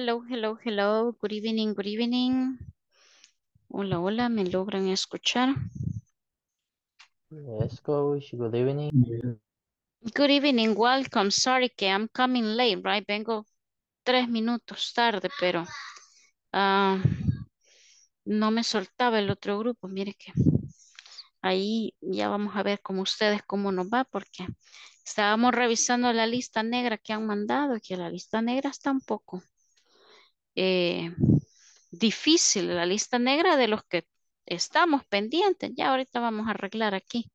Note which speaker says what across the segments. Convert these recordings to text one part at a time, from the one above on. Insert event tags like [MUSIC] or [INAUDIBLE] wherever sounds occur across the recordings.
Speaker 1: Hello, hello, hello. Good evening, good evening. Hola, hola, ¿me logran escuchar? Yes, coach. Good evening. Good evening, welcome. Sorry que I'm coming late, right? Vengo tres minutos tarde, pero ah, no me soltaba el otro grupo. Mire que ahí ya vamos a ver cómo ustedes cómo nos va, porque estábamos revisando la lista negra que han mandado, que la lista negra está un poco eh, difícil, la lista negra de los que estamos pendientes. Ya ahorita vamos a arreglar aquí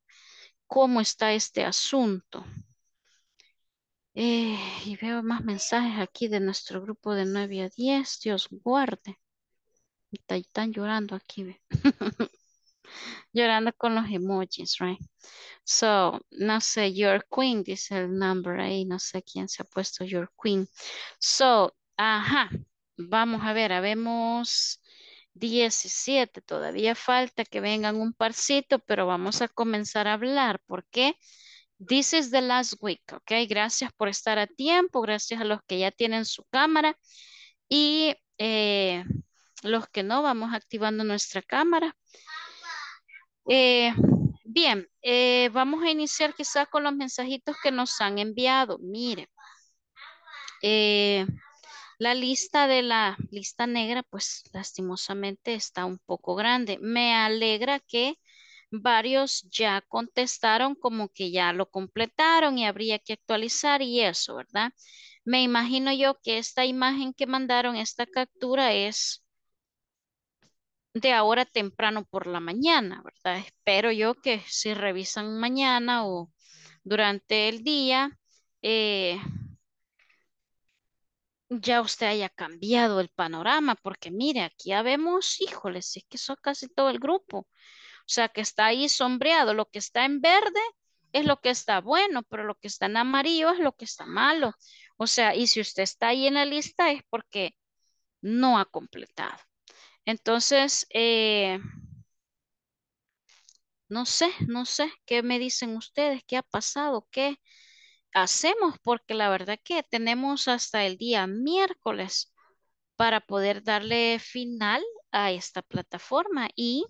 Speaker 1: cómo está este asunto. Eh, y veo más mensajes aquí de nuestro grupo de 9 a 10. Dios guarde. están llorando aquí. [LAUGHS] llorando con los emojis, right? So, no sé, your queen, dice el número ahí. No sé quién se ha puesto your queen. So, ajá, Vamos a ver, habemos 17. Todavía falta que vengan un parcito, pero vamos a comenzar a hablar. porque This is the last week, ¿ok? Gracias por estar a tiempo, gracias a los que ya tienen su cámara y eh, los que no, vamos activando nuestra cámara. Eh, bien, eh, vamos a iniciar quizás con los mensajitos que nos han enviado. Mire, la lista de la lista negra, pues lastimosamente está un poco grande. Me alegra que varios ya contestaron como que ya lo completaron y habría que actualizar y eso, ¿verdad? Me imagino yo que esta imagen que mandaron, esta captura es de ahora temprano por la mañana, ¿verdad? Espero yo que si revisan mañana o durante el día, eh, ya usted haya cambiado el panorama, porque mire, aquí ya vemos, híjoles, es que son casi todo el grupo. O sea, que está ahí sombreado, lo que está en verde es lo que está bueno, pero lo que está en amarillo es lo que está malo. O sea, y si usted está ahí en la lista es porque no ha completado. Entonces, eh, no sé, no sé, ¿qué me dicen ustedes? ¿Qué ha pasado? ¿Qué? hacemos, porque la verdad que tenemos hasta el día miércoles para poder darle final a esta plataforma y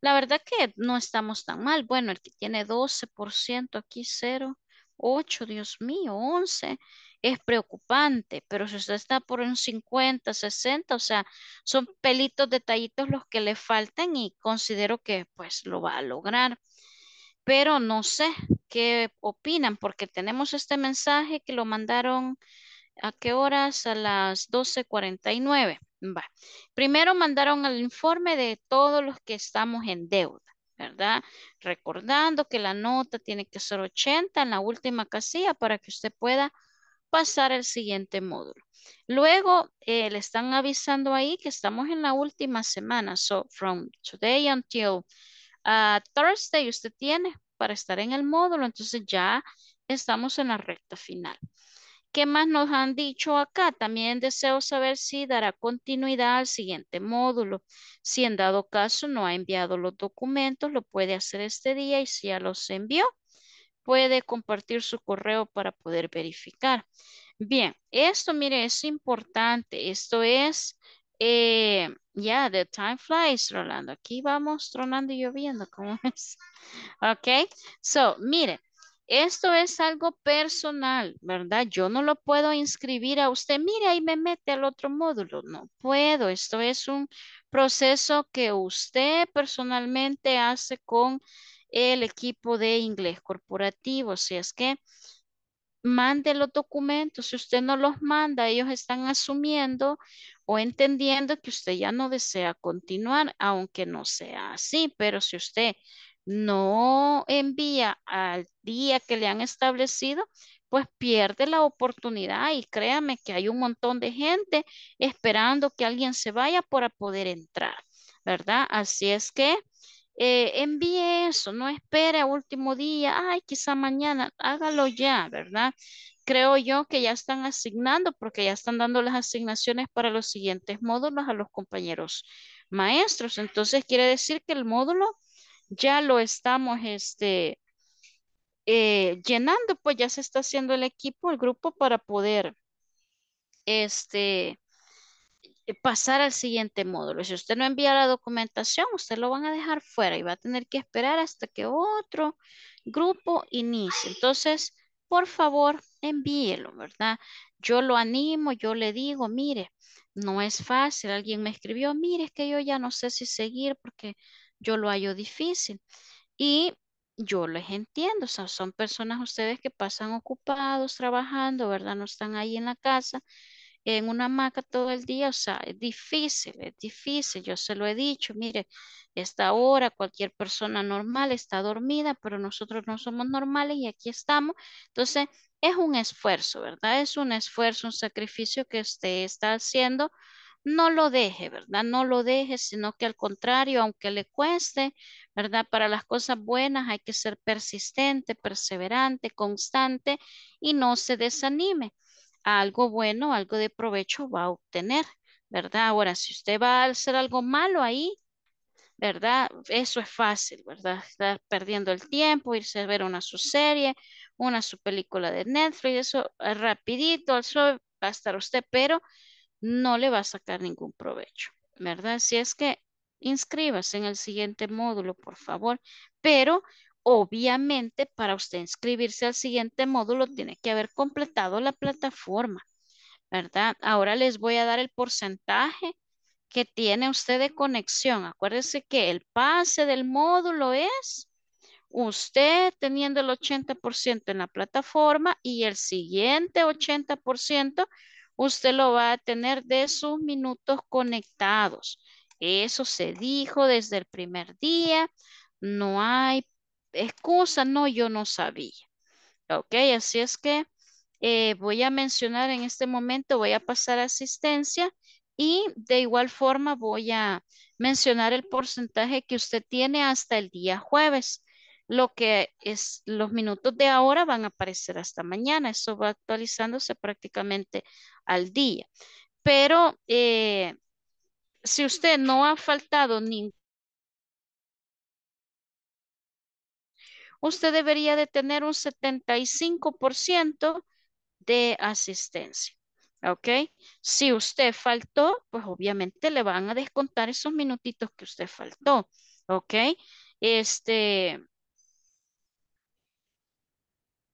Speaker 1: la verdad que no estamos tan mal. Bueno, el que tiene 12%, aquí 0, 8, Dios mío, 11, es preocupante, pero si usted está por un 50, 60, o sea, son pelitos, detallitos los que le faltan y considero que pues lo va a lograr. Pero no sé, opinan, porque tenemos este mensaje que lo mandaron a qué horas, a las 12.49. Va. Primero mandaron el informe de todos los que estamos en deuda. ¿verdad? Recordando que la nota tiene que ser 80 en la última casilla para que usted pueda pasar el siguiente módulo. Luego eh, le están avisando ahí que estamos en la última semana. So, from today until uh, Thursday, usted tiene para estar en el módulo. Entonces ya estamos en la recta final. ¿Qué más nos han dicho acá? También deseo saber si dará continuidad al siguiente módulo. Si en dado caso no ha enviado los documentos, lo puede hacer este día y si ya los envió, puede compartir su correo para poder verificar. Bien, esto, mire, es importante. Esto es eh, yeah, the time flies, Rolando. Aquí vamos tronando y lloviendo, ¿cómo [LAUGHS] es? Ok, so, mire, esto es algo personal, ¿verdad? Yo no lo puedo inscribir a usted. Mire, ahí me mete al otro módulo. No puedo. Esto es un proceso que usted personalmente hace con el equipo de inglés corporativo. Si es que mande los documentos. Si usted no los manda, ellos están asumiendo o entendiendo que usted ya no desea continuar, aunque no sea así. Pero si usted no envía al día que le han establecido, pues pierde la oportunidad y créame que hay un montón de gente esperando que alguien se vaya para poder entrar, ¿verdad? Así es que eh, envíe eso, no espere a último día, ay, quizá mañana, hágalo ya, ¿verdad? Creo yo que ya están asignando, porque ya están dando las asignaciones para los siguientes módulos a los compañeros maestros. Entonces, quiere decir que el módulo ya lo estamos este, eh, llenando, pues ya se está haciendo el equipo, el grupo para poder este, eh, pasar al siguiente módulo. Si usted no envía la documentación, usted lo van a dejar fuera y va a tener que esperar hasta que otro grupo inicie. Entonces, por favor, envíelo, ¿verdad? Yo lo animo, yo le digo, mire, no es fácil. Alguien me escribió, mire, es que yo ya no sé si seguir porque yo lo hallo difícil. Y yo les entiendo, o sea, son personas ustedes que pasan ocupados, trabajando, ¿verdad? No están ahí en la casa en una hamaca todo el día, o sea, es difícil, es difícil, yo se lo he dicho, mire, esta hora cualquier persona normal está dormida, pero nosotros no somos normales y aquí estamos. Entonces, es un esfuerzo, ¿verdad? Es un esfuerzo, un sacrificio que usted está haciendo. No lo deje, ¿verdad? No lo deje, sino que al contrario, aunque le cueste, ¿verdad? Para las cosas buenas hay que ser persistente, perseverante, constante y no se desanime algo bueno, algo de provecho va a obtener, ¿verdad? Ahora, si usted va a hacer algo malo ahí, ¿verdad? Eso es fácil, ¿verdad? está perdiendo el tiempo, irse a ver una su serie, una su película de Netflix, eso rapidito, eso va a estar usted, pero no le va a sacar ningún provecho, ¿verdad? Si es que inscríbase en el siguiente módulo, por favor, pero Obviamente, para usted inscribirse al siguiente módulo, tiene que haber completado la plataforma, ¿verdad? Ahora les voy a dar el porcentaje que tiene usted de conexión. Acuérdense que el pase del módulo es usted teniendo el 80% en la plataforma y el siguiente 80% usted lo va a tener de sus minutos conectados. Eso se dijo desde el primer día. No hay excusa, no, yo no sabía. Ok, así es que eh, voy a mencionar en este momento, voy a pasar asistencia y de igual forma voy a mencionar el porcentaje que usted tiene hasta el día jueves. Lo que es los minutos de ahora van a aparecer hasta mañana. Eso va actualizándose prácticamente al día. Pero eh, si usted no ha faltado ningún usted debería de tener un 75% de asistencia. ¿Ok? Si usted faltó, pues obviamente le van a descontar esos minutitos que usted faltó. ¿Ok? Este...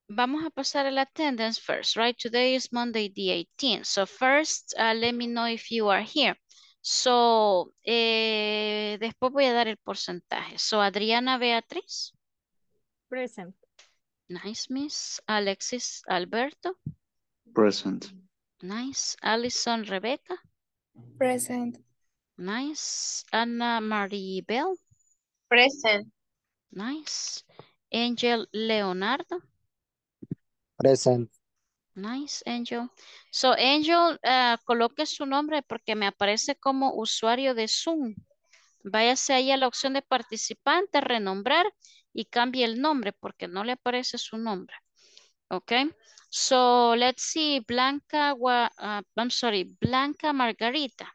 Speaker 1: Vamos a pasar a la attendance first, right? Today is Monday the 18th. So first, uh, let me know if you are here. So, eh, después voy a dar el porcentaje. So, Adriana Beatriz. Present. Nice, Miss. Alexis Alberto. Present. Nice. Alison Rebecca. Present. Nice. Anna Bell Present. Nice. Angel Leonardo. Present. Nice, Angel. So, Angel, ah, coloque su nombre porque me aparece como usuario de Zoom. Váyase ahí a la opción de participante, renombrar y cambie el nombre porque no le aparece su nombre. ok so let's see, Blanca, ah, I'm sorry, Blanca Margarita.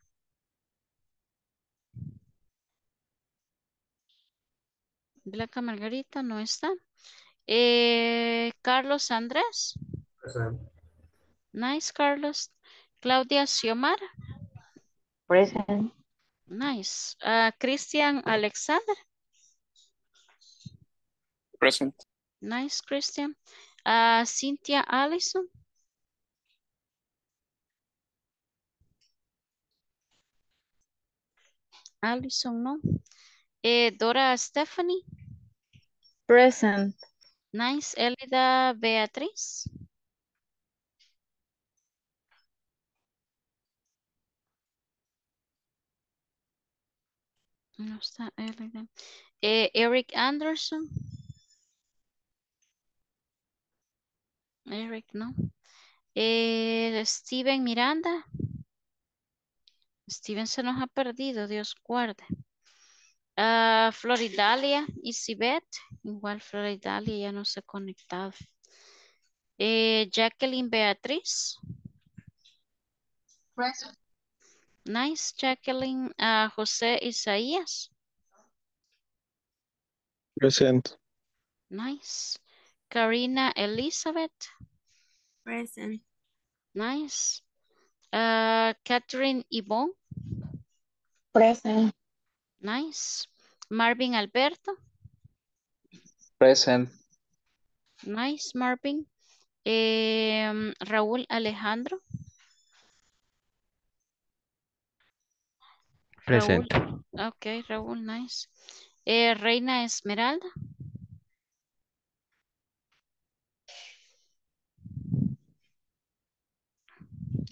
Speaker 1: Blanca Margarita no está. Eh, Carlos Andrés. Present. Nice, Carlos. Claudia Xiomara. Present. Nice. Ah, Cristian Alexander. Present. Nice, Christian. Uh, ah, Cynthia Allison. Allison, no. Eh, Dora Stephanie. Present. Nice. Elida Beatriz. está Elida. Eh, Eric Anderson. Eric, no. Eh, Steven Miranda. Steven se nos ha perdido, Dios guarde. Ah, Floridalia y Igual Floridalia ya no se ha conectado. Eh, Jacqueline Beatriz. Present. Nice, Jacqueline. Ah, José Isaías. Present. Nice. Karina Elizabeth present. Nice. Uh, Catherine Yvonne. Present. Nice. Marvin Alberto. Present. Nice, Marvin. Em, Raúl Alejandro. Present. Raúl. Okay, Raúl, nice. Eh, Reina Esmeralda.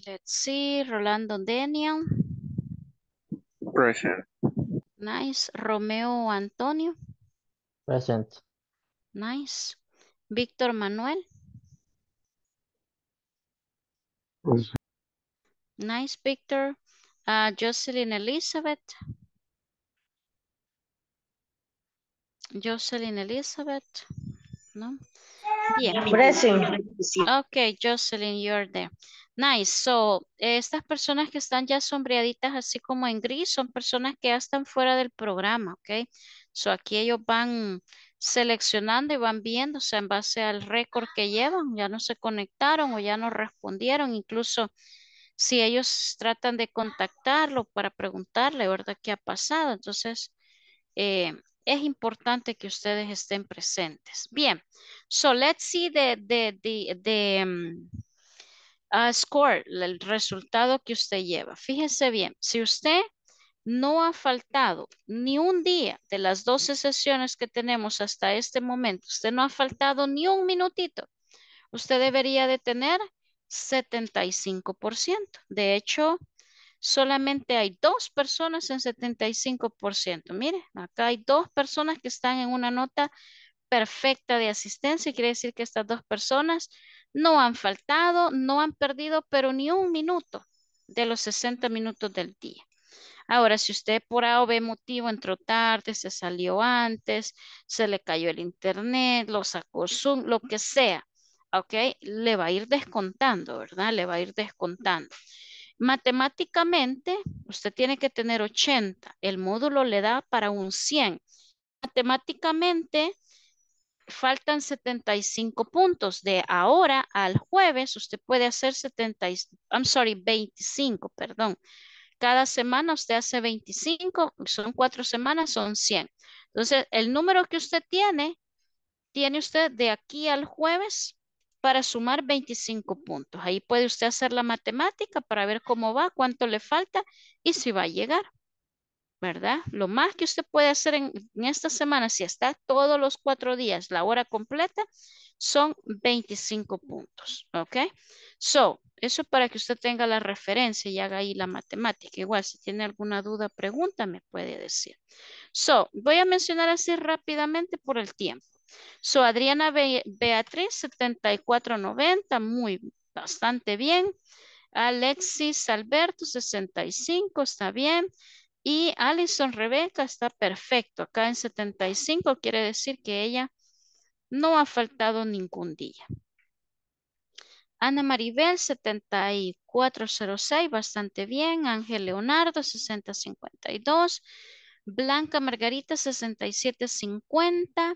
Speaker 1: Let's see, Rolando Daniel. Present. Nice. Romeo Antonio. Present. Nice. Víctor Manuel. Pues, nice, Víctor. Uh, Jocelyn Elizabeth. Jocelyn Elizabeth. No.
Speaker 2: Bien. Present.
Speaker 1: Okay, Jocelyn, you're there. Nice. So, estas personas que están ya sombreaditas así como en gris son personas que ya están fuera del programa, ¿ok? So, aquí ellos van seleccionando y van viendo, o sea, en base al récord que llevan, ya no se conectaron o ya no respondieron, incluso si ellos tratan de contactarlo para preguntarle, ¿verdad? ¿Qué ha pasado? Entonces, eh, es importante que ustedes estén presentes. Bien, so let's see the, mm, a score, el resultado que usted lleva. Fíjese bien, si usted no ha faltado ni un día de las 12 sesiones que tenemos hasta este momento, usted no ha faltado ni un minutito, usted debería de tener 75%. De hecho, solamente hay dos personas en 75%. Mire, acá hay dos personas que están en una nota perfecta de asistencia y quiere decir que estas dos personas no han faltado, no han perdido, pero ni un minuto de los 60 minutos del día. Ahora, si usted por A o B motivo entró tarde, se salió antes, se le cayó el internet, lo sacó Zoom, lo que sea, ¿ok? Le va a ir descontando, ¿verdad? Le va a ir descontando. Matemáticamente, usted tiene que tener 80. El módulo le da para un 100. Matemáticamente, faltan 75 puntos. De ahora al jueves usted puede hacer 70, I'm sorry, 25, perdón. Cada semana usted hace 25, son cuatro semanas, son 100. Entonces, el número que usted tiene, tiene usted de aquí al jueves para sumar 25 puntos. Ahí puede usted hacer la matemática para ver cómo va, cuánto le falta y si va a llegar. ¿verdad? Lo más que usted puede hacer en, esta semana, si está todos los cuatro días, la hora completa, son 25 puntos, ¿ok? So, eso para que usted tenga la referencia y haga ahí la matemática. Igual, si tiene alguna duda, pregunta, me puede decir. So, voy a mencionar así rápidamente por el tiempo. So, Adriana Be Beatriz, 7490, muy, bastante bien. Alexis Alberto, 65, está bien. Y Alison Rebeca está perfecto. Acá en 75 quiere decir que ella no ha faltado ningún día. Ana Maribel 7406, bastante bien. Ángel Leonardo 6052. Blanca Margarita 6750.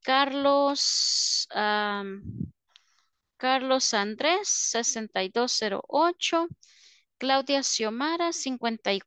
Speaker 1: Carlos, Carlos Andrés 6208. Claudia Xiomara 54.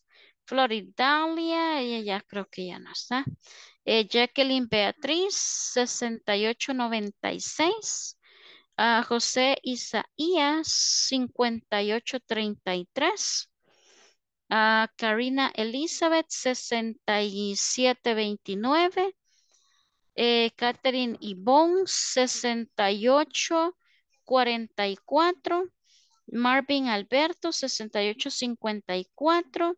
Speaker 1: Floridalia, ella ya creo que ya no está. Eh, Jacqueline Beatriz, 6896. Uh, ah, José Isaías, 5833. Uh, ah, Karina Elizabeth, 6729. Eh, Catherine Ibón, 6844. Marvin Alberto, 6854.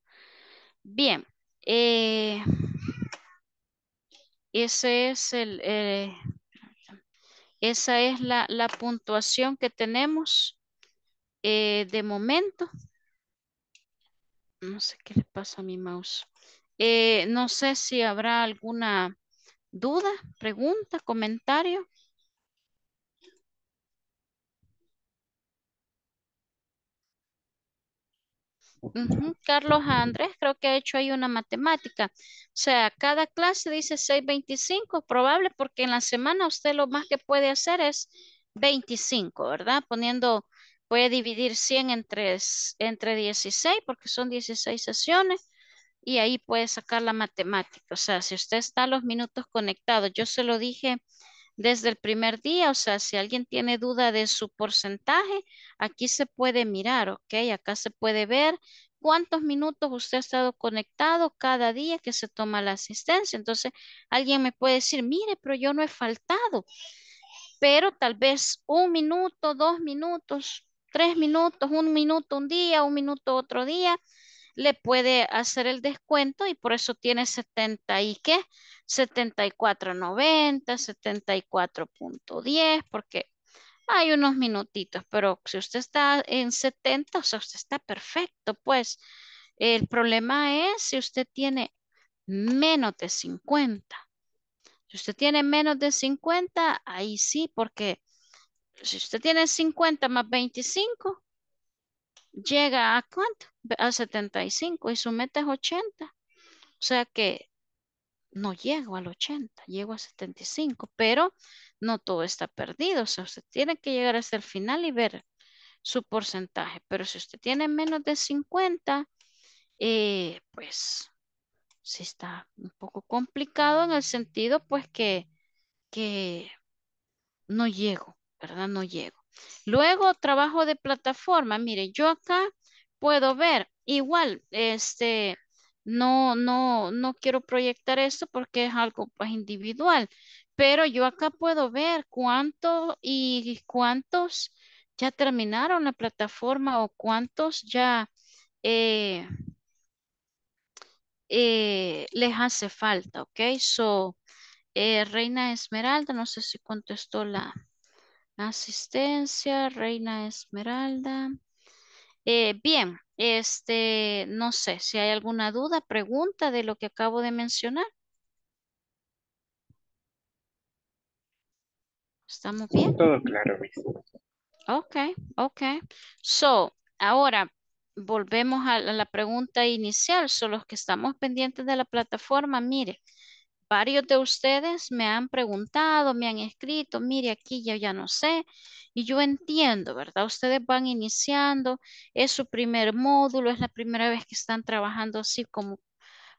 Speaker 1: Bien. Eh, ese es el, eh, esa es la, puntuación que tenemos eh, de momento. No sé qué le pasa a mi mouse. Eh, no sé si habrá alguna duda, pregunta, comentario. Carlos Andrés creo que ha hecho ahí una matemática. O sea, cada clase dice 6.25, probable porque en la semana usted lo más que puede hacer es 25, ¿verdad? Poniendo, puede dividir 100 entre, entre 16 porque son 16 sesiones y ahí puede sacar la matemática. O sea, si usted está los minutos conectados, yo se lo dije desde el primer día, o sea, si alguien tiene duda de su porcentaje, aquí se puede mirar, ¿ok? Acá se puede ver cuántos minutos usted ha estado conectado cada día que se toma la asistencia. Entonces, alguien me puede decir, mire, pero yo no he faltado, pero tal vez un minuto, dos minutos, tres minutos, un minuto un día, un minuto otro día, le puede hacer el descuento y por eso tiene 70 y qué, 74.90, 74.10, porque hay unos minutitos, pero si usted está en 70, o sea, usted está perfecto, pues el problema es si usted tiene menos de 50. Si usted tiene menos de 50, ahí sí, porque si usted tiene 50 más 25, llega a cuánto? A 75 y su meta es 80. O sea que no llego al 80, llego a 75, pero no todo está perdido. O sea, usted tiene que llegar hasta el final y ver su porcentaje. Pero si usted tiene menos de 50, eh, pues sí está un poco complicado en el sentido pues que, que no llego, ¿verdad? No llego. Luego, trabajo de plataforma. Mire, yo acá puedo ver igual, este, no, no, no quiero proyectar esto porque es algo pues, individual, pero yo acá puedo ver cuánto y cuántos ya terminaron la plataforma o cuántos ya eh, eh, les hace falta, ¿ok? So, eh, Reina Esmeralda, no sé si contestó la, Asistencia, Reina Esmeralda. Eh, bien, este, no sé si hay alguna duda, pregunta de lo que acabo de mencionar. ¿Estamos bien? Todo claro, Ok, ok. So, ahora volvemos a la pregunta inicial. Son los que estamos pendientes de la plataforma. Mire, Varios de ustedes me han preguntado, me han escrito, mire aquí ya, ya no sé. Y yo entiendo, ¿verdad? Ustedes van iniciando, es su primer módulo, es la primera vez que están trabajando así como,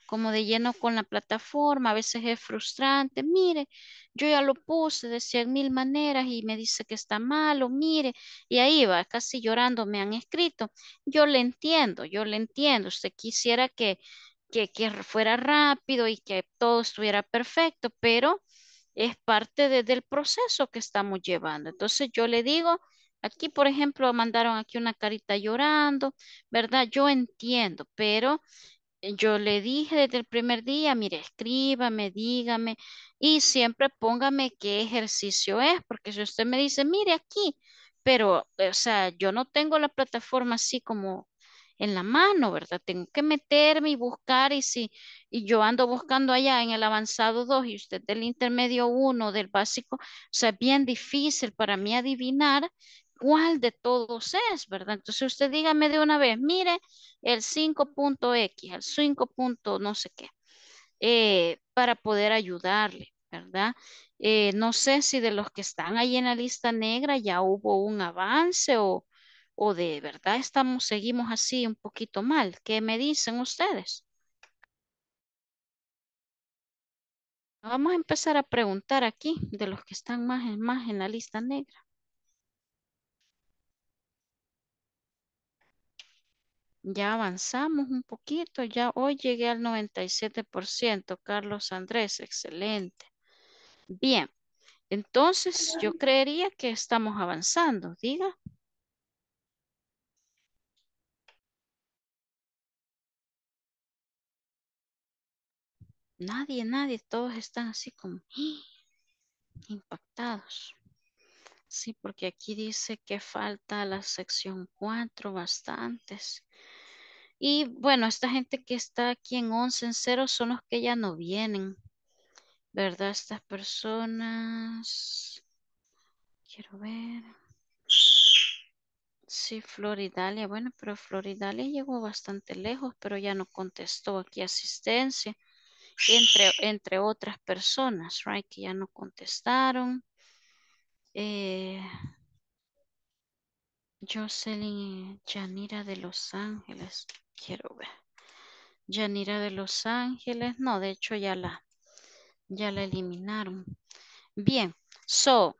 Speaker 1: como de lleno con la plataforma, a veces es frustrante. Mire, yo ya lo puse de cien mil maneras y me dice que está malo, mire. Y ahí va, casi llorando me han escrito. Yo le entiendo, yo le entiendo. Usted quisiera que que, fuera rápido y que todo estuviera perfecto, pero es parte del proceso que estamos llevando. Entonces yo le digo, aquí por ejemplo mandaron aquí una carita llorando, ¿verdad? Yo entiendo, pero yo le dije desde el primer día, mire, escríbame, dígame y siempre póngame qué ejercicio es, porque si usted me dice, mire aquí, pero o sea, yo no tengo la plataforma así como en la mano, ¿verdad? Tengo que meterme y buscar y si y yo ando buscando allá en el avanzado 2 y usted del intermedio 1, del básico, o sea, es bien difícil para mí adivinar cuál de todos es, ¿verdad? Entonces usted dígame de una vez, mire, el 5.x, el 5. no sé qué, eh, para poder ayudarle, ¿verdad? Eh, no sé si de los que están ahí en la lista negra ya hubo un avance o, o de verdad estamos, seguimos así un poquito mal. ¿Qué me dicen ustedes? Vamos a empezar a preguntar aquí de los que están más, en, más en la lista negra. Ya avanzamos un poquito, ya hoy llegué al 97%, Carlos Andrés, excelente. Bien, entonces yo creería que estamos avanzando, diga. Nadie, nadie, todos están así como ¡ah! impactados. Sí, porque aquí dice que falta la sección 4, bastantes. Y bueno, esta gente que está aquí en 11 en 0 son los que ya no vienen. ¿Verdad? Estas personas. Quiero ver. Sí, Floridalia. Bueno, pero Floridalia llegó bastante lejos, pero ya no contestó aquí asistencia entre, otras personas, right, que ya no contestaron. Eh, Jocelyn Yanira de Los Ángeles, quiero ver. Yanira de Los Ángeles, no, de hecho ya la, ya la eliminaron. Bien, so,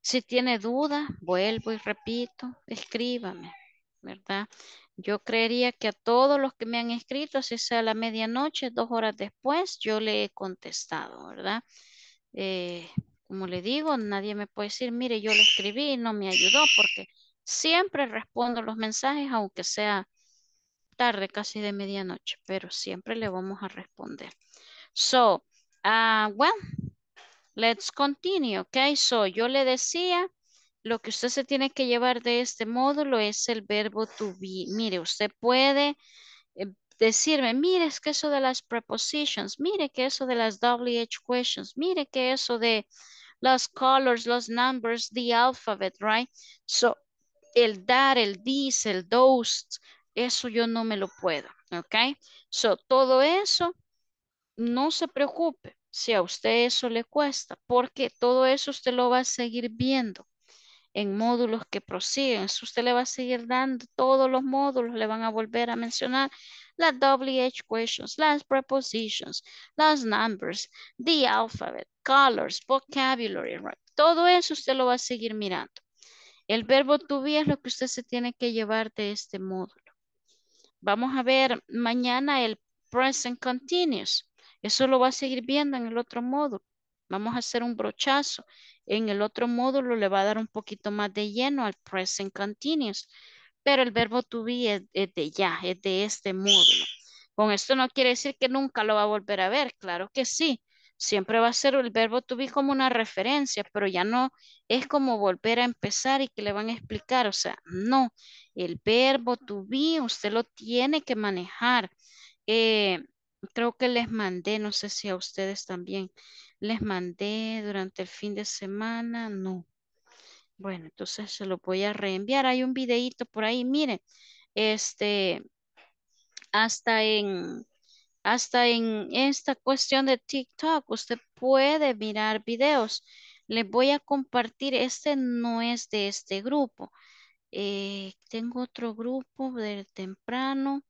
Speaker 1: si tiene dudas, vuelvo y repito, escríbame. ¿verdad? Yo creería que a todos los que me han escrito, si sea la medianoche, dos horas después, yo le he contestado, ¿verdad? Eh, como le digo, nadie me puede decir, mire, yo le escribí y no me ayudó, porque siempre respondo los mensajes, aunque sea tarde, casi de medianoche, pero siempre le vamos a responder. So, uh, well, let's continue, okay? So, yo le decía lo que usted se tiene que llevar de este módulo es el verbo to be. Mire, usted puede eh, decirme, mire, es que eso de las prepositions, mire que eso de las WH questions, mire que eso de los colors, los numbers, the alphabet, right? So, el dar, el this, el those, eso yo no me lo puedo, ¿ok? So, todo eso, no se preocupe si a usted eso le cuesta, porque todo eso usted lo va a seguir viendo en módulos que prosiguen. usted le va a seguir dando todos los módulos, le van a volver a mencionar las WH questions, las prepositions, las numbers, the alphabet, colors, vocabulary, Todo eso usted lo va a seguir mirando. El verbo to be es lo que usted se tiene que llevar de este módulo. Vamos a ver mañana el present continuous. Eso lo va a seguir viendo en el otro módulo. Vamos a hacer un brochazo. En el otro módulo le va a dar un poquito más de lleno al present continuous. Pero el verbo to be es, de ya, es de este módulo. Con esto no quiere decir que nunca lo va a volver a ver. Claro que sí. Siempre va a ser el verbo to be como una referencia, pero ya no es como volver a empezar y que le van a explicar. O sea, no. El verbo to be usted lo tiene que manejar. Eh, creo que les mandé, no sé si a ustedes también, les mandé durante el fin de semana, no. Bueno, entonces se lo voy a reenviar. Hay un videito por ahí, miren, este, hasta en, hasta en esta cuestión de TikTok, usted puede mirar videos. Les voy a compartir, este no es de este grupo. Eh, tengo otro grupo del temprano,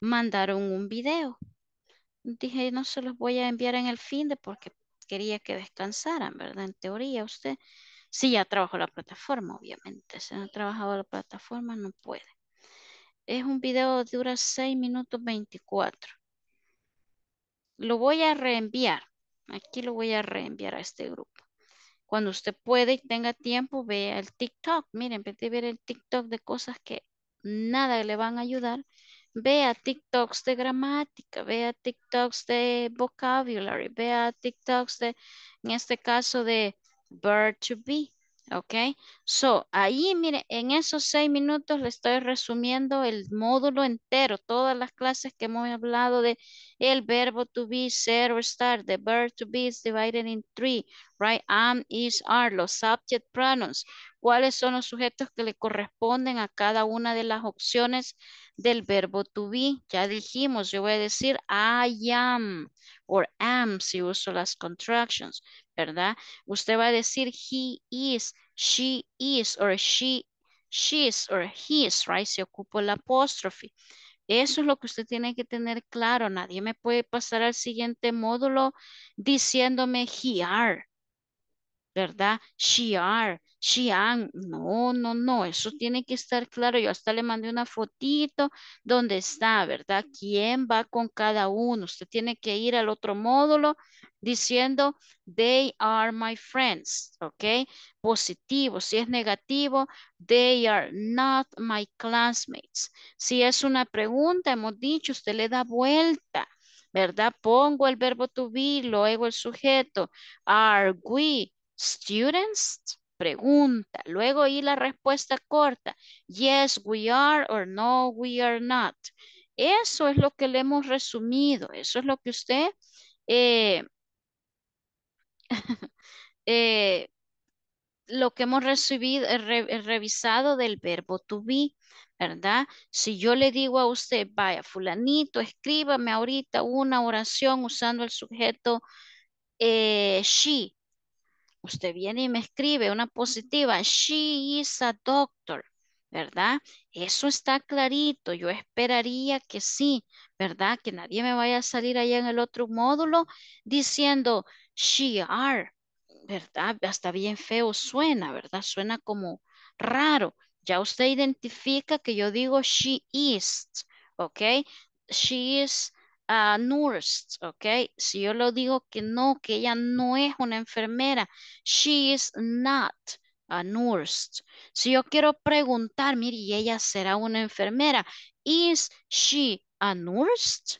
Speaker 1: mandaron un video. Dije, no se los voy a enviar en el fin de porque quería que descansaran, ¿verdad? En teoría, usted sí ya trabajó la plataforma, obviamente. Si no ha trabajado la plataforma, no puede. Es un video, dura 6 minutos 24. Lo voy a reenviar. Aquí lo voy a reenviar a este grupo. Cuando usted puede y tenga tiempo, vea el TikTok. Miren, en vez de ver el TikTok de cosas que nada le van a ayudar, Vea TikToks de gramática, vea TikToks de vocabulary, vea TikToks de, en este caso, de verb to be. Ok, so ahí mire, en esos seis minutos le estoy resumiendo el módulo entero, todas las clases que hemos hablado de el verbo to be, ser o start, the verb to be is divided in three, right? Am, is, are, los subject pronouns, cuáles son los sujetos que le corresponden a cada una de las opciones del verbo to be. Ya dijimos, yo voy a decir I am or am si uso las contractions, ¿verdad? Usted va a decir he is, she is or she she's or his, right? Si ocupo la apóstrofe. Eso es lo que usted tiene que tener claro. Nadie me puede pasar al siguiente módulo diciéndome he are, ¿verdad? She are. Xi'an, ah, no, no, no, eso tiene que estar claro. Yo hasta le mandé una fotito donde está, ¿verdad? ¿Quién va con cada uno? Usted tiene que ir al otro módulo diciendo, they are my friends, ¿ok? Positivo. Si es negativo, they are not my classmates. Si es una pregunta, hemos dicho, usted le da vuelta. ¿Verdad? Pongo el verbo to be, luego el sujeto. Are we students? pregunta, luego y la respuesta corta, yes we are or no we are not. Eso es lo que le hemos resumido, eso es lo que usted eh, [LAUGHS] eh, lo que hemos recibido, eh, revisado del verbo to be, ¿verdad? Si yo le digo a usted, vaya, fulanito, escríbame ahorita una oración usando el sujeto she, usted viene y me escribe una positiva, she is a doctor, ¿verdad? Eso está clarito, yo esperaría que sí, ¿verdad? Que nadie me vaya a salir allá en el otro módulo diciendo, she are, ¿verdad? Hasta bien feo suena, ¿verdad? Suena como raro. Ya usted identifica que yo digo she is, ¿ok? She is nurse, ¿ok? Si yo lo digo que no, que ella no es una enfermera, she is not a nurse. Si yo quiero preguntar, mire, ¿y ella será una enfermera? Is she a nurse?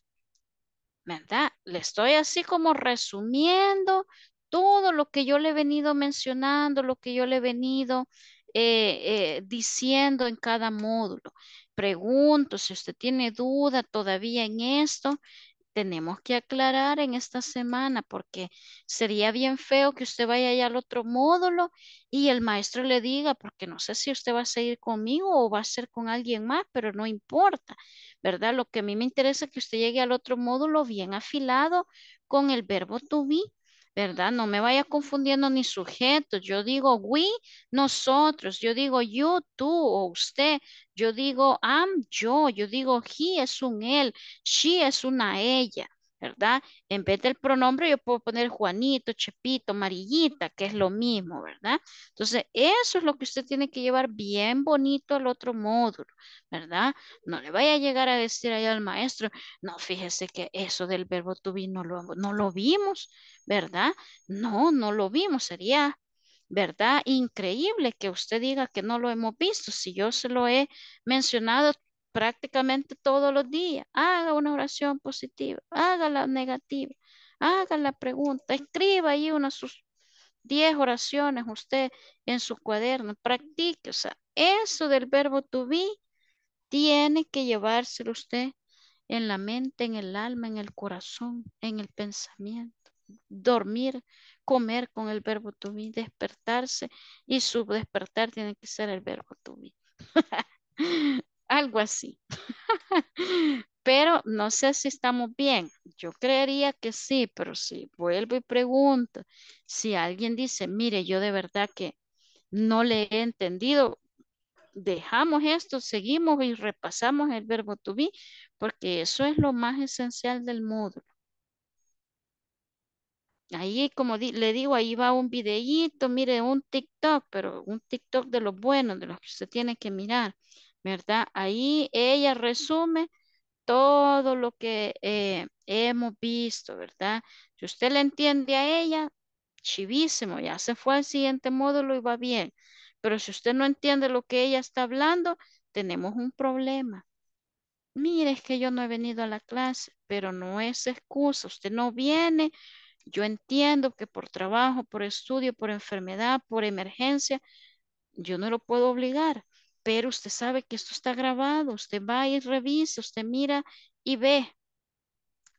Speaker 1: ¿Verdad? Le estoy así como resumiendo todo lo que yo le he venido mencionando, lo que yo le he venido eh, eh, diciendo en cada módulo pregunto, si usted tiene duda todavía en esto, tenemos que aclarar en esta semana porque sería bien feo que usted vaya allá al otro módulo y el maestro le diga, porque no sé si usted va a seguir conmigo o va a ser con alguien más, pero no importa, ¿verdad? Lo que a mí me interesa es que usted llegue al otro módulo bien afilado con el verbo to be ¿verdad? No me vaya confundiendo ni sujetos. Yo digo we, nosotros. Yo digo yo, tú o usted. Yo digo am, yo. Yo digo he es un él. She es una ella. ¿verdad? En vez del pronombre yo puedo poner Juanito, Chepito, Marillita, que es lo mismo, ¿verdad? Entonces, eso es lo que usted tiene que llevar bien bonito al otro módulo, ¿verdad? No le vaya a llegar a decir allá al maestro, no, fíjese que eso del verbo to be no lo, no lo vimos, ¿verdad? No, no lo vimos, sería ¿verdad? Increíble que usted diga que no lo hemos visto. Si yo se lo he mencionado prácticamente todos los días. Haga una oración positiva, haga la negativa, haga la pregunta, escriba ahí unas sus 10 oraciones usted en su cuaderno, practique, o sea, eso del verbo to be tiene que llevárselo usted en la mente, en el alma, en el corazón, en el pensamiento. Dormir, comer con el verbo to be, despertarse y su despertar tiene que ser el verbo to be. [LAUGHS] algo así. [LAUGHS] pero no sé si estamos bien. Yo creería que sí, pero si vuelvo y pregunto, si alguien dice, mire, yo de verdad que no le he entendido, dejamos esto, seguimos y repasamos el verbo to be, porque eso es lo más esencial del módulo. Ahí, como le digo, ahí va un videíto, mire, un TikTok, pero un TikTok de los buenos, de los que usted tiene que mirar. ¿verdad? Ahí ella resume todo lo que eh, hemos visto, ¿verdad? Si usted le entiende a ella, chivísimo, ya se fue al siguiente módulo y va bien. Pero si usted no entiende lo que ella está hablando, tenemos un problema. Mire, es que yo no he venido a la clase, pero no es excusa. Usted no viene. Yo entiendo que por trabajo, por estudio, por enfermedad, por emergencia, yo no lo puedo obligar pero usted sabe que esto está grabado, usted va y revisa, usted mira y ve,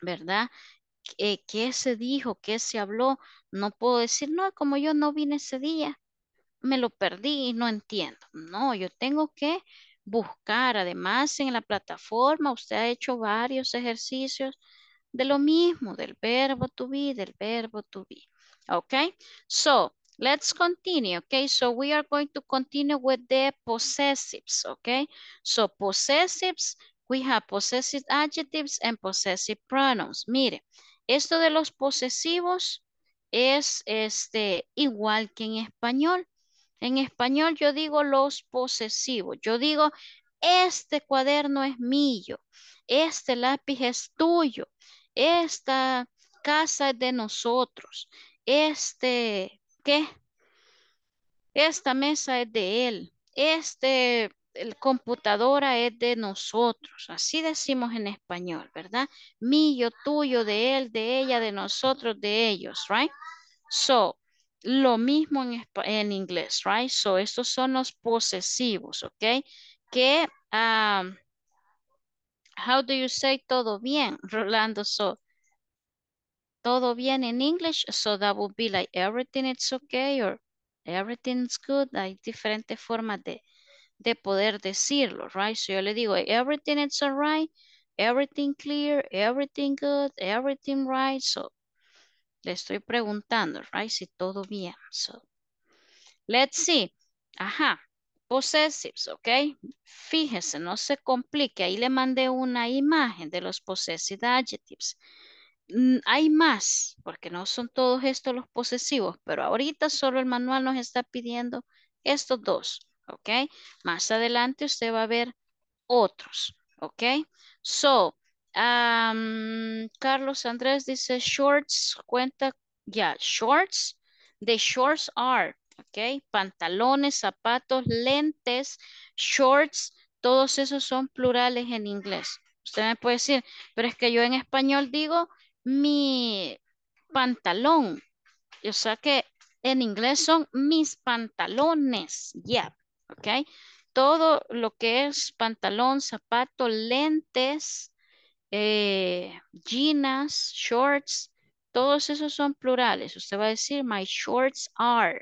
Speaker 1: ¿verdad? Eh, ¿Qué se dijo? ¿Qué se habló? No puedo decir, no, como yo no vine ese día, me lo perdí y no entiendo. No, yo tengo que buscar. Además, en la plataforma usted ha hecho varios ejercicios de lo mismo, del verbo to be, del verbo to be. ¿Ok? So, Let's continue, okay? So we are going to continue with the possessives, okay? So possessives, we have possessive adjectives and possessive pronouns. Mire, esto de los posesivos es este, igual que en español. En español yo digo los posesivos. Yo digo, este cuaderno es mío. Este lápiz es tuyo. Esta casa es de nosotros. Este esta mesa es de él, este el computadora es de nosotros, así decimos en español, ¿verdad? Mío, tuyo, de él, de ella, de nosotros, de ellos, right? So, lo mismo en, en inglés, right? So, estos son los posesivos, ¿ok? Que, ah, how do you say todo bien, Rolando? So, todo bien en English, so that would be like everything is okay or everything's good. Hay diferentes formas de, poder decirlo, right? So yo le digo everything is alright, everything clear, everything good, everything right. So le estoy preguntando, right? Si todo bien. So let's see. Ajá. Possessives, ok. Fíjese, no se complique. Ahí le mandé una imagen de los possessive adjectives. Mm, hay más, porque no son todos estos los posesivos, pero ahorita solo el manual nos está pidiendo estos dos, ¿ok? Más adelante usted va a ver otros, ¿ok? So, Carlos Andrés dice shorts, cuenta, ya, shorts, the shorts are, ¿ok? Pantalones, zapatos, lentes, shorts, todos esos son plurales en inglés. Usted me puede decir, pero es que yo en español digo mi pantalón. O sea que en inglés son mis pantalones. Yeah. Ok. Todo lo que es pantalón, zapato, lentes, eh, jeans, shorts, todos esos son plurales. Usted va a decir, my shorts are,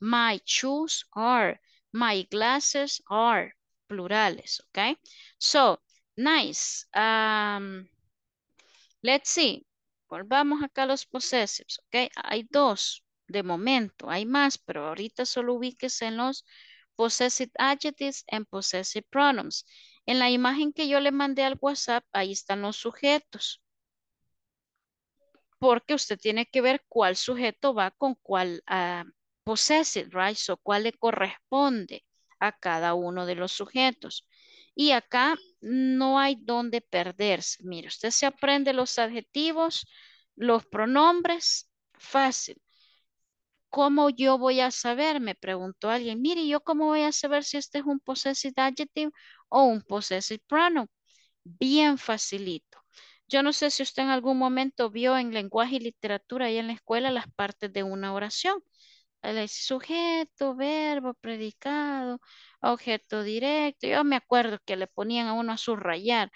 Speaker 1: my shoes are, my glasses are, plurales, ¿ok? So, nice. Um, Let's see. Volvamos acá a los possessives, ¿ok? Hay dos de momento, hay más, pero ahorita solo ubíquese en los possessive adjectives and possessive pronouns. En la imagen que yo le mandé al WhatsApp, ahí están los sujetos. Porque usted tiene que ver cuál sujeto va con cuál ah, possessive, right? O cuál le corresponde a cada uno de los sujetos. Y acá no hay dónde perderse. Mire, usted se aprende los adjetivos, los pronombres, fácil. ¿Cómo yo voy a saber? Me preguntó alguien. Mire, ¿yo cómo voy a saber si este es un possessive adjective o un possessive pronoun? Bien facilito. Yo no sé si usted en algún momento vio en lenguaje y literatura y en la escuela las partes de una oración el sujeto, verbo, predicado, objeto directo. Yo me acuerdo que le ponían a uno a subrayar,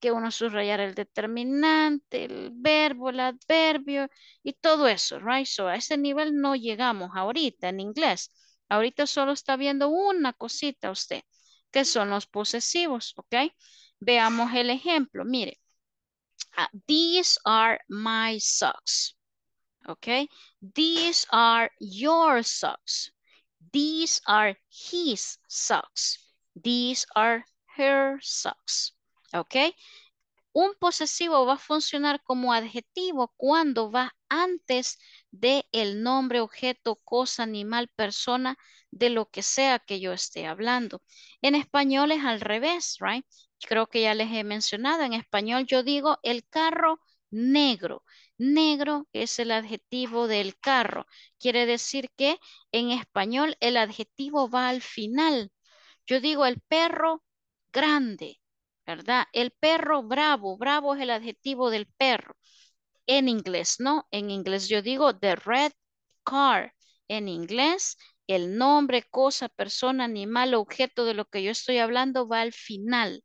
Speaker 1: que uno subrayara el determinante, el verbo, el adverbio y todo eso, right? So a ese nivel no llegamos ahorita en inglés. Ahorita solo está viendo una cosita usted, que son los posesivos, ¿ok? Veamos el ejemplo. Mire, ah, these are my socks okay? These are your socks. These are his socks. These are her socks, okay? Un posesivo va a funcionar como adjetivo cuando va antes de el nombre, objeto, cosa, animal, persona, de lo que sea que yo esté hablando. En español es al revés, right? Creo que ya les he mencionado. En español yo digo el carro negro. Negro es el adjetivo del carro. Quiere decir que en español el adjetivo va al final. Yo digo el perro grande, ¿verdad? El perro bravo. Bravo es el adjetivo del perro. En inglés, ¿no? En inglés yo digo the red car. En inglés, el nombre, cosa, persona, animal, objeto de lo que yo estoy hablando va al final.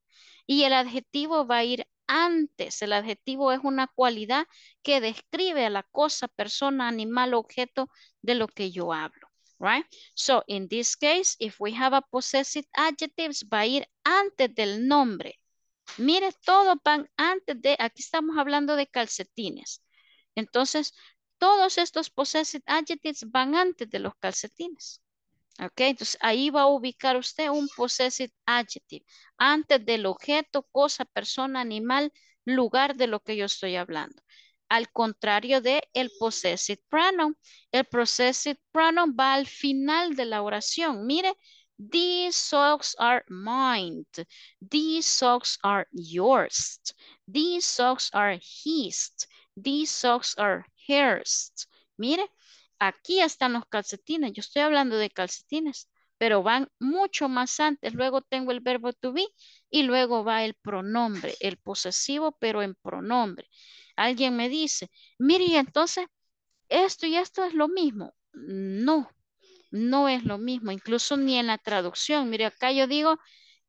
Speaker 1: Y el adjetivo va a ir antes. El adjetivo es una cualidad que describe a la cosa, persona, animal, objeto de lo que yo hablo. Right? So, in this case, if we have a possessive adjective, va a ir antes del nombre. Mire, todo van antes de, aquí estamos hablando de calcetines. Entonces, todos estos possessive adjectives van antes de los calcetines. Ok, entonces ahí va a ubicar usted un possessive adjective antes del objeto, cosa, persona, animal, lugar de lo que yo estoy hablando. Al contrario de el possessive pronoun. El possessive pronoun va al final de la oración. Mire, These socks are mine. These socks are yours. These socks are his. These socks are hers. Mire, aquí están los calcetines, yo estoy hablando de calcetines, pero van mucho más antes. Luego tengo el verbo to be y luego va el pronombre, el posesivo, pero en pronombre. Alguien me dice, mire, entonces esto y esto es lo mismo. No, no es lo mismo, incluso ni en la traducción. Mire, acá yo digo,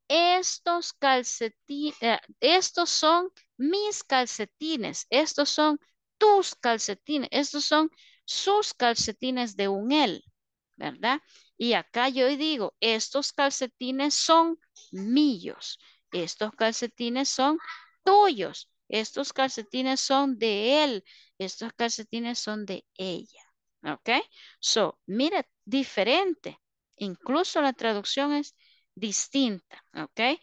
Speaker 1: estos calcetines, eh, estos son mis calcetines, estos son tus calcetines, estos son sus calcetines de un él, ¿verdad? Y acá yo digo, estos calcetines son míos, estos calcetines son tuyos, estos calcetines son de él, estos calcetines son de ella, ¿ok? So, mira, diferente, incluso la traducción es distinta, ¿ok?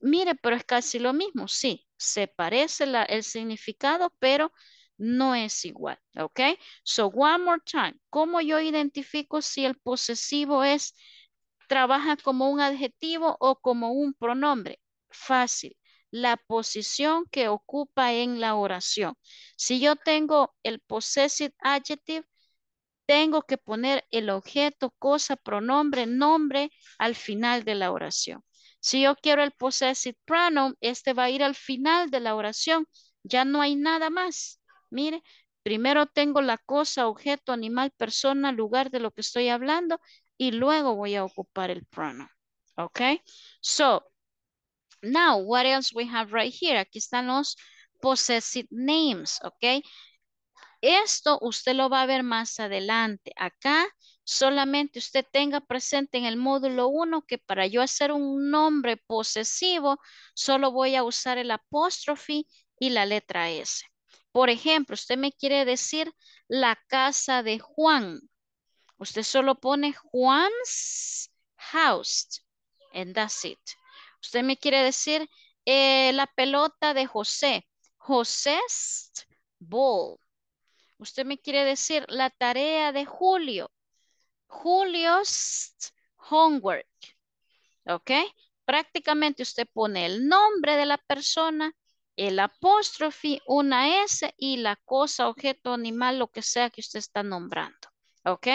Speaker 1: Mire, pero es casi lo mismo, sí, se parece el significado, pero no es igual, ¿ok? So, one more time. ¿Cómo yo identifico si el posesivo es, trabaja como un adjetivo o como un pronombre? Fácil. La posición que ocupa en la oración. Si yo tengo el possessive adjective, tengo que poner el objeto, cosa, pronombre, nombre al final de la oración. Si yo quiero el possessive pronoun, este va a ir al final de la oración. Ya no hay nada más. Mire, primero tengo la cosa, objeto, animal, persona, lugar de lo que estoy hablando y luego voy a ocupar el pronoun. Ok, So, now what else we have right here? Aquí están los possessive names, ok Esto usted lo va a ver más adelante. Acá solamente usted tenga presente en el módulo 1 que para yo hacer un nombre posesivo, solo voy a usar el apóstrofe y la letra S. Por ejemplo, usted me quiere decir la casa de Juan. Usted solo pone Juan's house and that's it. Usted me quiere decir eh, la pelota de José. José's ball. Usted me quiere decir la tarea de Julio. Julio's homework. ¿Ok? Prácticamente usted pone el nombre de la persona el apóstrofe, una S y la cosa, objeto, animal, lo que sea que usted está nombrando. ¿Ok?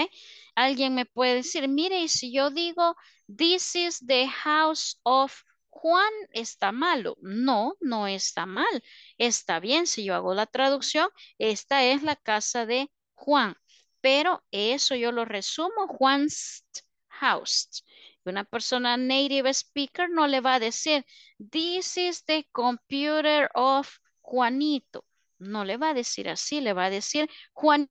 Speaker 1: Alguien me puede decir, mire, y si yo digo, this is the house of Juan, ¿está malo? No, no está mal. Está bien, si yo hago la traducción, esta es la casa de Juan. Pero eso yo lo resumo, Juan's house. Una persona native speaker no le va a decir, this is the computer of Juanito. No le va a decir así, le va a decir Juan.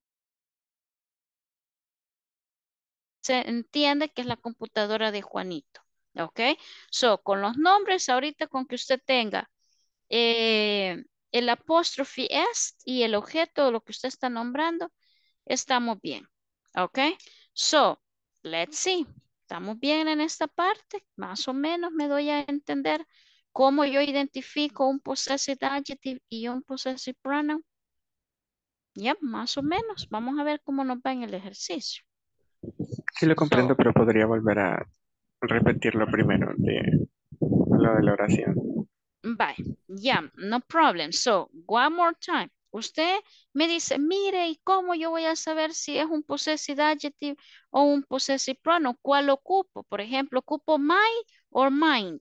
Speaker 1: Se entiende que es la computadora de Juanito. ¿Ok? So, con los nombres ahorita con que usted tenga eh, el apóstrofe es y el objeto, lo que usted está nombrando, estamos bien. ¿Ok? So, let's see. ¿Estamos bien en esta parte? Más o menos me doy a entender cómo yo identifico un possessive adjective y un possessive pronoun. Ya, más o menos. Vamos a ver cómo nos va en el ejercicio. Sí lo comprendo, pero podría volver a repetirlo primero de lo de la oración. Bye. Yeah, no problem. So, one more time. Usted me dice, mire, ¿y cómo yo voy a saber si es un possessive adjective o un possessive pronoun? ¿Cuál ocupo? Por ejemplo, ¿ocupo my o mind?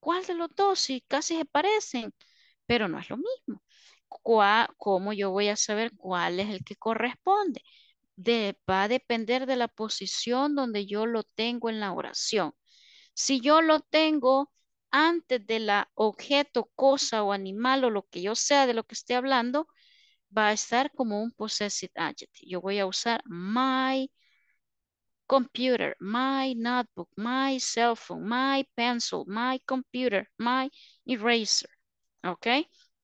Speaker 1: ¿Cuál de los dos? Si casi se parecen, pero no es lo mismo. ¿Cómo yo voy a saber cuál es el que corresponde? va a depender de la posición donde yo lo tengo en la oración. Si yo lo tengo antes de la objeto, cosa o animal o lo que yo sea de lo que esté hablando, va a estar como un possessive adjective. Yo voy a usar my computer, my notebook, my cell phone, my pencil, my computer, my eraser. ¿Ok?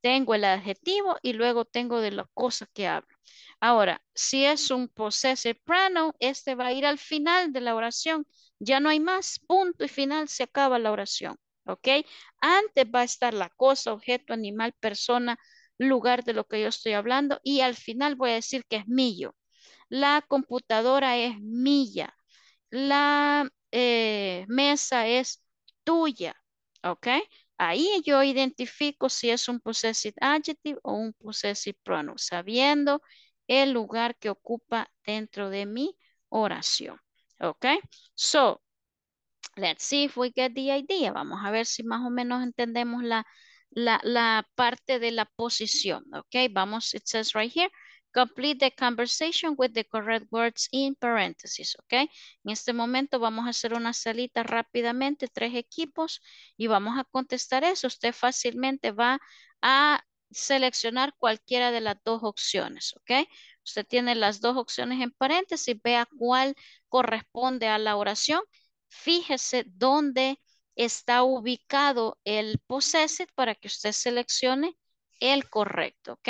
Speaker 1: Tengo el adjetivo y luego tengo de la cosa que hablo. Ahora, si es un possessive pronoun, este va a ir al final de la oración. Ya no hay más, punto y final, se acaba la oración. ¿Ok? Antes va a estar la cosa, objeto, animal, persona, lugar de lo que yo estoy hablando y al final voy a decir que es mío. La computadora es mía, La eh, mesa es tuya. ¿Ok? Ahí yo identifico si es un possessive adjective o un possessive pronoun, sabiendo el lugar que ocupa dentro de mi oración. ¿Ok? So, Let's see if we get the idea. Vamos a ver si más o menos entendemos la, parte de la posición. Ok, vamos, it says right here. Complete the conversation with the correct words in parentheses, ¿ok? En este momento vamos a hacer una salita rápidamente, tres equipos, y vamos a contestar eso. Usted fácilmente va a seleccionar cualquiera de las dos opciones, ¿ok? Usted tiene las dos opciones en paréntesis, vea cuál corresponde a la oración fíjese dónde está ubicado el possessive para que usted seleccione el correcto, ¿ok?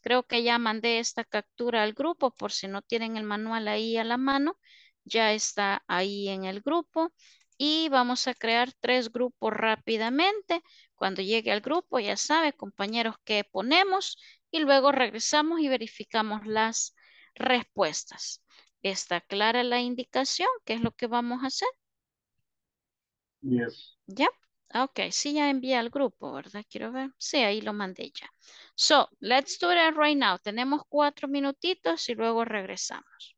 Speaker 1: Creo que ya mandé esta captura al grupo por si no tienen el manual ahí a la mano. Ya está ahí en el grupo y vamos a crear tres grupos rápidamente. Cuando llegue al grupo, ya sabe, compañeros, qué ponemos y luego regresamos y verificamos las respuestas. ¿Está clara la indicación? ¿Qué es lo que vamos a hacer? Yes. ¿Ya? Ok, sí, ya envié al grupo, ¿verdad? Quiero ver. Sí, ahí lo mandé ya. So, let's do it right now. Tenemos cuatro minutitos y luego regresamos.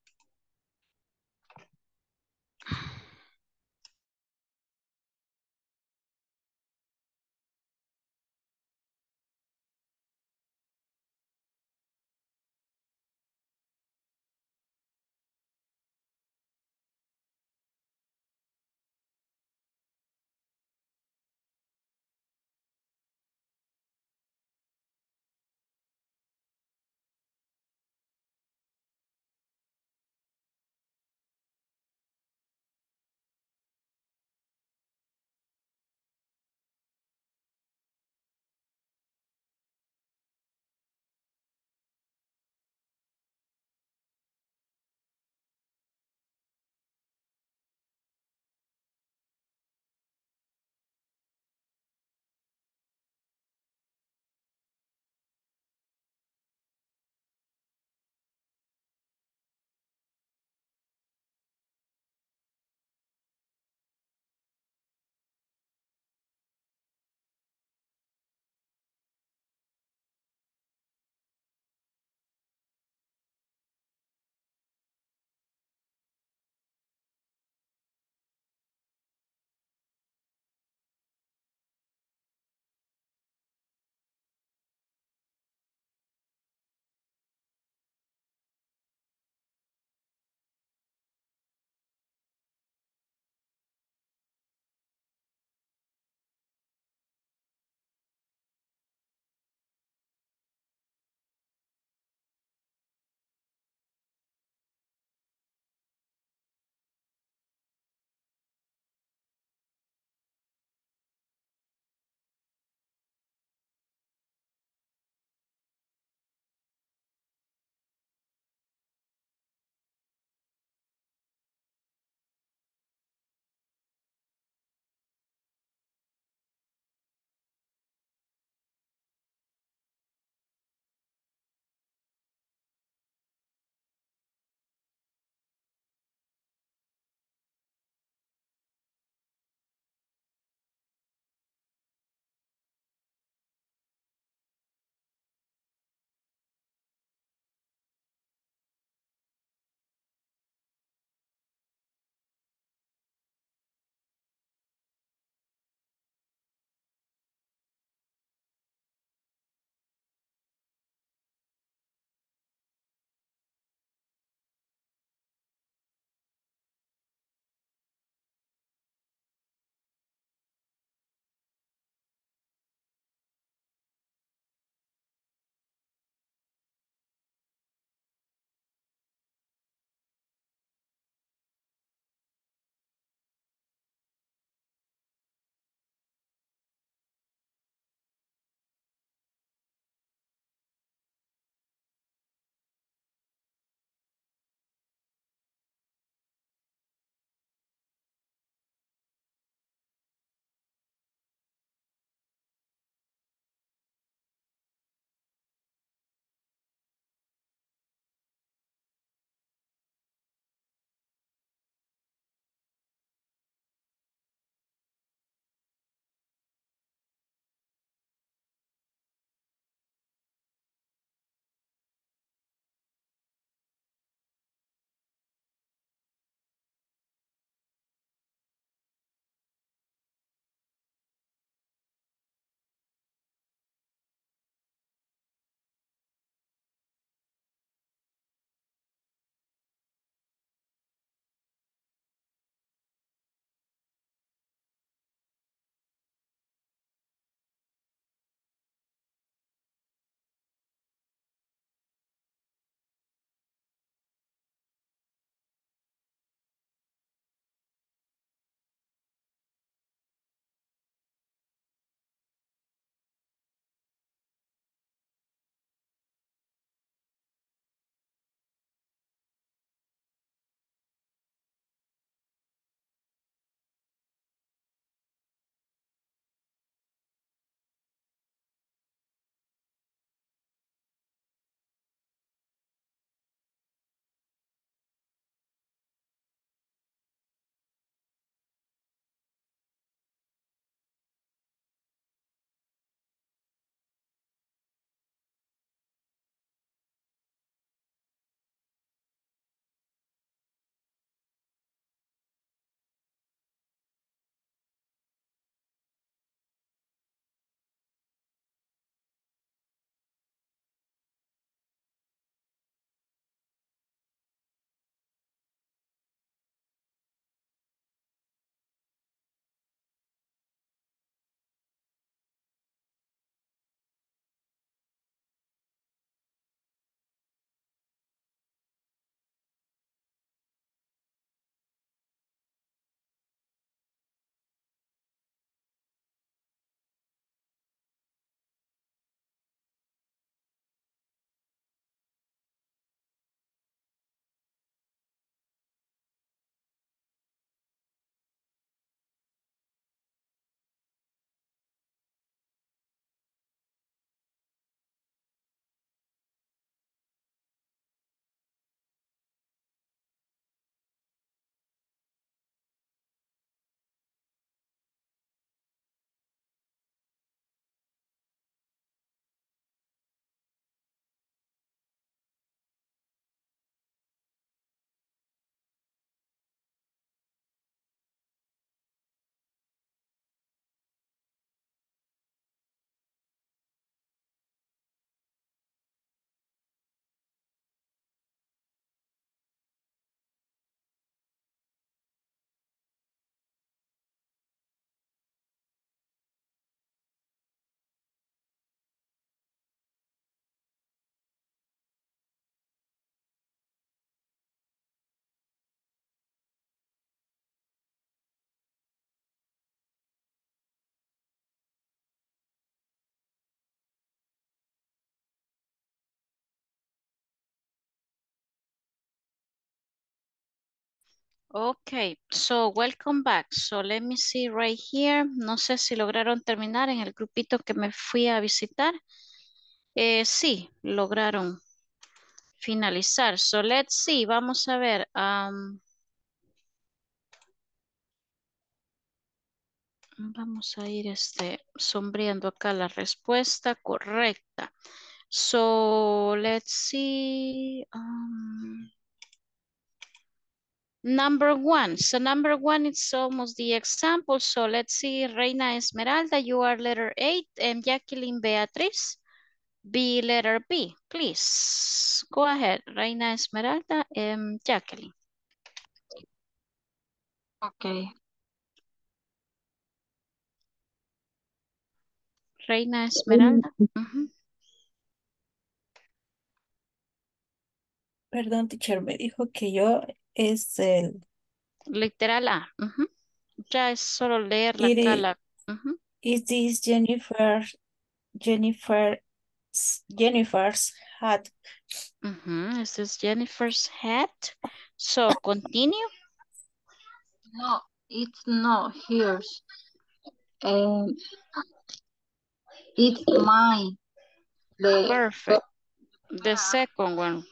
Speaker 1: Okay, so welcome back. So let me see right here. No sé si lograron terminar en el grupito que me fui a visitar. Eh, sí, lograron finalizar. So let's see, vamos a ver. Um, vamos a ir este, sombreando acá la respuesta correcta. So let's see. Um, Number one, so number one, it's almost the example. So let's see, Reina Esmeralda, you are letter eight, and Jacqueline Beatriz, B letter B, please. Go ahead, Reina Esmeralda and Jacqueline. Okay. Reina Esmeralda. Mm -hmm. Perdón, teacher, me dijo que yo es este, el... Literal A. Ya es solo leer la tala. Uh Is this Jennifer, Jennifer, Jennifer's hat? Uh -huh. Is Jennifer's hat? So, continue. No, it's not hers. Um, it's mine. Perfect. The second one.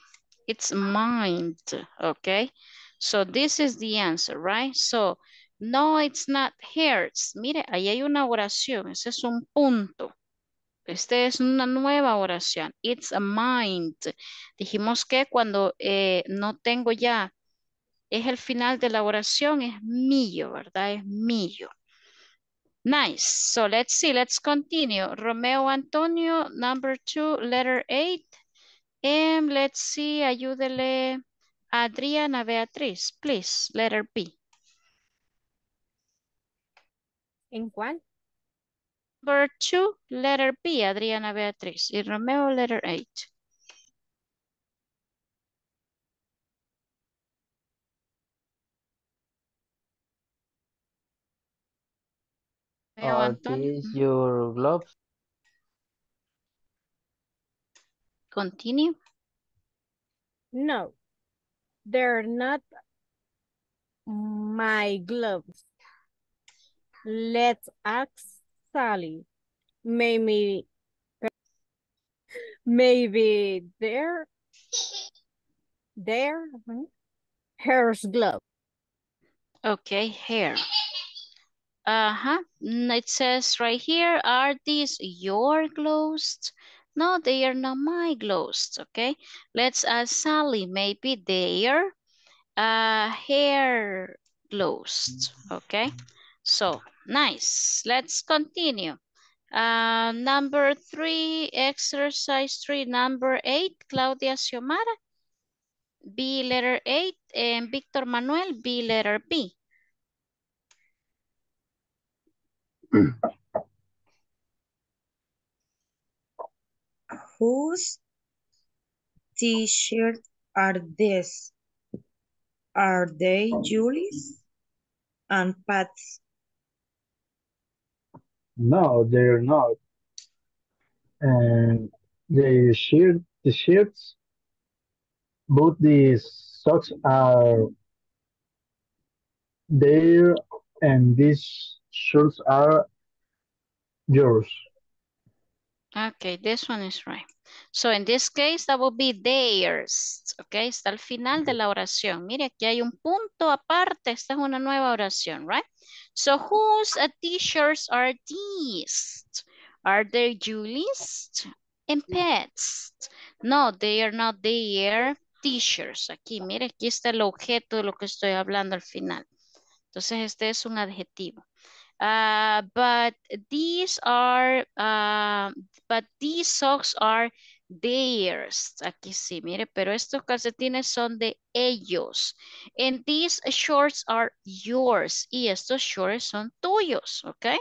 Speaker 1: It's mind, okay? So this is the answer, right? So, no, it's not hurts. Mire, ahí hay una oración. Ese es un punto. Este es una nueva oración. It's a mind. Dijimos que cuando eh, no tengo ya, es el final de la oración, es mío, ¿verdad? Es mío. Nice. So let's see, let's continue. Romeo Antonio, number two, letter eight. And em, let's see, ayúdele Adriana Beatriz, please, letter P. ¿En cuál? Number two, letter B, Adriana Beatriz. Y Romeo, letter eight. Ah, your continue? No, they're not my gloves. Let's ask Sally. Maybe, maybe there, there, hair's glove. Okay, hair. Uh-huh, it says right here, are these your gloves? No, they are not my gloves, okay? Let's ask Sally, maybe they are uh, hair gloves, okay? So, nice. Let's continue. Uh, number three, exercise three, number eight, Claudia Xiomara, B letter eight, and Victor Manuel, B letter B. [CLEARS THROAT] Whose t-shirt are these? Are they Julie's and Pat's? No, they're not. And the shirt, the shirts, both the socks are there, and these shirts are yours. Okay, this one is right. So, in this case, that would be theirs. okay? está al final de la oración. Mire, aquí hay un punto aparte. Esta es una nueva oración, right? So, whose t-shirts are these? Are they Julie's and pets? No, they are not their t-shirts. Aquí, mire, aquí está el objeto de lo que estoy hablando al final. Entonces, este es un adjetivo. Uh, but these are, uh, but these socks are theirs. Aquí sí, mire, pero estos calcetines son de ellos. And these shorts are yours. Y estos shorts son tuyos, okay?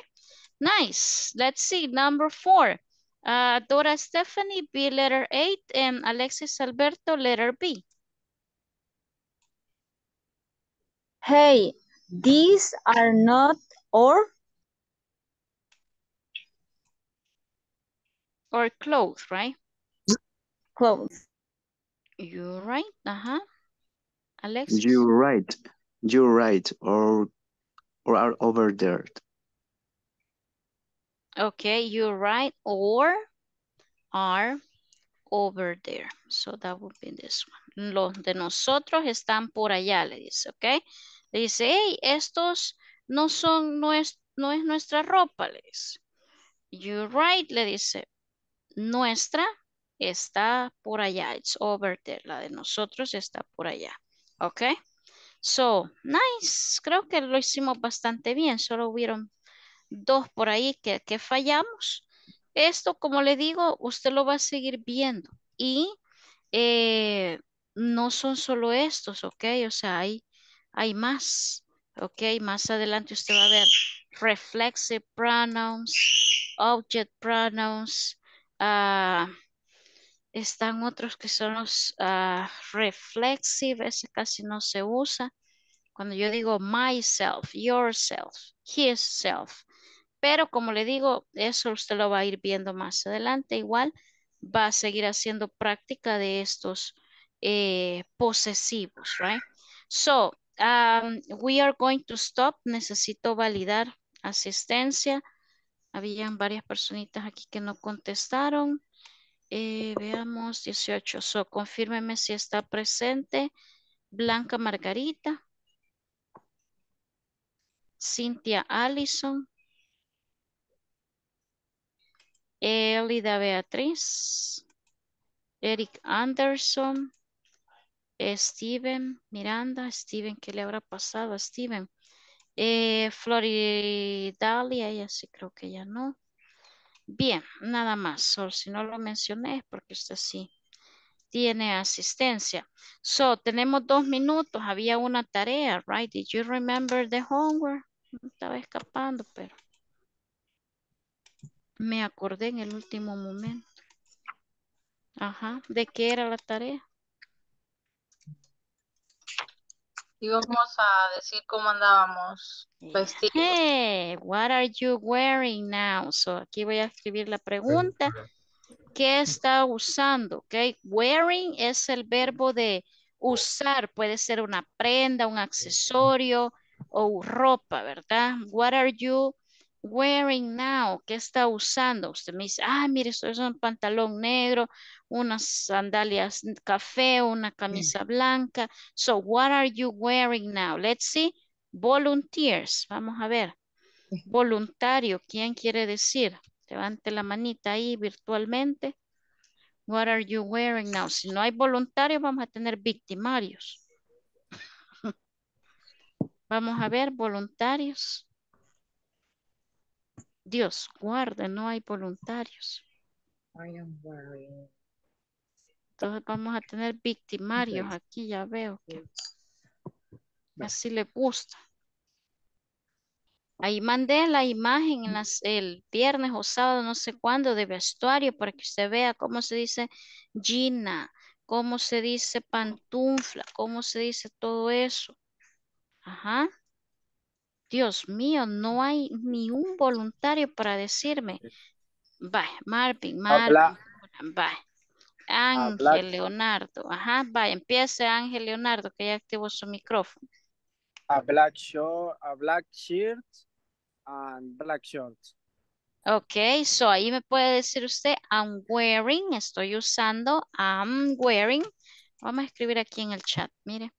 Speaker 1: Nice. Let's see, number four. Uh, Dora Stephanie, B, letter eight, and Alexis Alberto, letter B. Hey, these are not or or clothes, right? Clothes. You're right. Uh-huh. Alex. You're right. You're right. Or or are over there. Okay, you're right. Or are over there. So that would be this one. Los de nosotros están por allá, le dice, okay? dice, hey, estos no son, no es, no es nuestra ropa, le dice. You're right, le dice. Nuestra está por allá. It's over there. La de nosotros está por allá. ¿Ok? So, nice. Creo que lo hicimos bastante bien. Solo hubieron dos por ahí que, que fallamos. Esto, como le digo, usted lo va a seguir viendo. Y eh, no son solo estos, ¿ok? O sea, hay, hay más. Ok, más adelante usted va a ver reflexive pronouns, object pronouns. Ah, están otros que son los ah, reflexive, ese casi no se usa. Cuando yo digo myself, yourself, his self. Pero como le digo, eso usted lo va a ir viendo más adelante. Igual va a seguir haciendo práctica de estos eh, posesivos, right? So, Um, we are going to stop. Necesito validar asistencia. Habían varias personitas aquí que no contestaron. Eh, veamos 18. So, confírmeme si está presente. Blanca Margarita. Cynthia Allison. Elida Beatriz. Eric Anderson. Steven Miranda, Steven, ¿qué le habrá pasado a Steven? Eh, Floridalia, ella sí creo que ya no. Bien, nada más. Sol, si no lo mencioné es porque usted sí tiene asistencia. So, tenemos dos minutos. Había una tarea, right? Did you remember the homework? estaba escapando, pero me acordé en el último momento. Ajá, ¿de qué era la tarea? Y vamos a decir cómo andábamos vestidos. Hey, what are you wearing now? So aquí voy a escribir la pregunta. ¿Qué está usando? Okay. Wearing es el verbo de usar. Puede ser una prenda, un accesorio o ropa, ¿verdad? What are you wearing now? ¿Qué está usando? Usted me dice, ah, mire, esto es un pantalón negro, unas sandalias café, una mm. camisa blanca. So, what are you wearing now? Let's see. Volunteers. Vamos a ver. Voluntario, ¿quién quiere decir? Levante la manita ahí virtualmente. What are you wearing now? Si no hay voluntarios, vamos a tener victimarios. [LAUGHS] Vamos a ver, voluntarios. Dios guarde, no hay voluntarios. I am Entonces vamos a tener victimarios aquí, ya veo que así le gusta. Ahí mandé la imagen en el viernes o sábado, no sé cuándo, de vestuario para que usted vea cómo se dice Gina, cómo se dice pantufla, cómo se dice todo eso. Ajá. Dios mío, no hay ni un voluntario para decirme, eh. vaya, Marvin, Marvin, Ángel Leonardo, ajá, vaya, empiece Ángel Leonardo, que ya activó su micrófono. A black shirt, a black shirt, and black shorts. Ok, so ahí me puede decir usted, I'm wearing, estoy usando, I'm wearing. Vamos a escribir aquí en el chat, mire.